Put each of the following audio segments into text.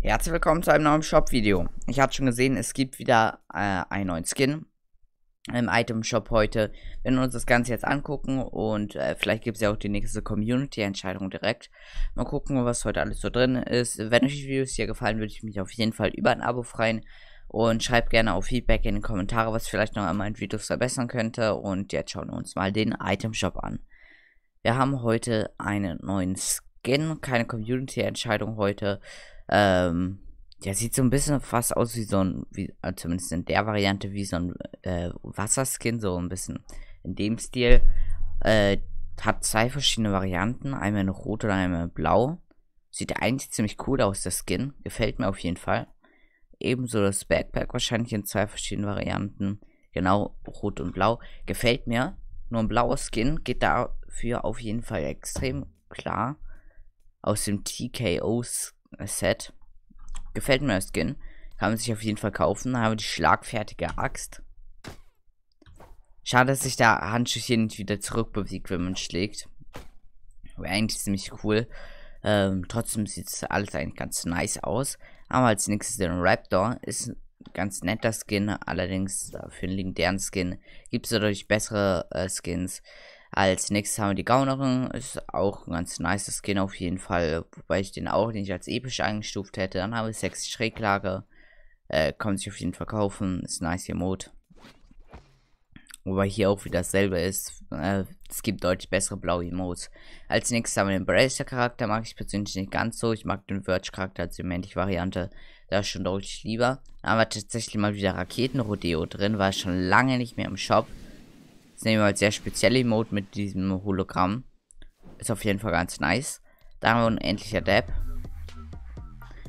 Herzlich willkommen zu einem neuen Shop-Video. Ich habe schon gesehen, es gibt wieder äh, einen neuen Skin im Item-Shop heute. Wenn Wir uns das Ganze jetzt angucken und äh, vielleicht gibt es ja auch die nächste Community-Entscheidung direkt. Mal gucken, was heute alles so drin ist. Wenn euch die Videos hier gefallen, würde ich mich auf jeden Fall über ein Abo freuen. Und schreibt gerne auch Feedback in die Kommentare, was vielleicht noch einmal in Videos verbessern könnte. Und jetzt schauen wir uns mal den Item-Shop an. Wir haben heute einen neuen Skin, keine Community-Entscheidung heute. Ähm, der sieht so ein bisschen fast aus wie so ein, wie, äh, zumindest in der Variante, wie so ein äh, Wasserskin, so ein bisschen in dem Stil. Äh, hat zwei verschiedene Varianten, einmal in rot und einmal in blau. Sieht eigentlich ziemlich cool aus, der Skin. Gefällt mir auf jeden Fall. Ebenso das Backpack wahrscheinlich in zwei verschiedenen Varianten. Genau, rot und blau. Gefällt mir. Nur ein blauer Skin geht dafür auf jeden Fall extrem klar. Aus dem TKO-Skin Set. Gefällt mir das Skin. Kann man sich auf jeden Fall kaufen. Habe die schlagfertige Axt. Schade, dass sich der Handschuhchen nicht wieder zurückbewegt, wenn man schlägt. Wäre eigentlich ziemlich cool. Ähm, trotzdem sieht es alles eigentlich ganz nice aus. Aber als nächstes den Raptor. Ist ein ganz netter Skin. Allerdings äh, für einen legendären Skin gibt es dadurch bessere äh, Skins. Als nächstes haben wir die Gaunerin. Ist auch ein ganz nice Skin auf jeden Fall. Wobei ich den auch nicht als episch eingestuft hätte. Dann haben wir sechs Schräglage. Äh, kann sich auf jeden Fall kaufen. Ist ein nice Emote. Wobei hier auch wieder dasselbe ist. Äh, es gibt deutlich bessere blaue Emotes. Als nächstes haben wir den Bracer Charakter. Mag ich persönlich nicht ganz so. Ich mag den Verge Charakter als die männliche Variante. Da schon deutlich lieber. Dann haben wir tatsächlich mal wieder Raketen-Rodeo drin. War schon lange nicht mehr im Shop. Das nehmen wir als sehr spezielle Emote mit diesem Hologramm. Ist auf jeden Fall ganz nice. Da haben wir unendlicher Dab.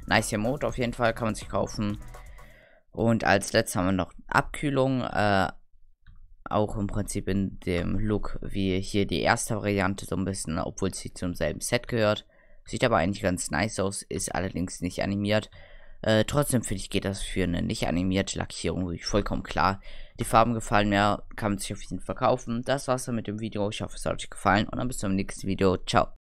Nice Emote auf jeden Fall, kann man sich kaufen. Und als letztes haben wir noch Abkühlung. Äh, auch im Prinzip in dem Look wie hier die erste Variante so ein bisschen, obwohl sie zum selben Set gehört. Sieht aber eigentlich ganz nice aus, ist allerdings nicht animiert. Äh, trotzdem finde ich, geht das für eine nicht animierte Lackierung wirklich vollkommen klar. Die Farben gefallen mir, kann man sich auf jeden Fall verkaufen. Das war's dann mit dem Video. Ich hoffe, es hat euch gefallen und dann bis zum nächsten Video. Ciao.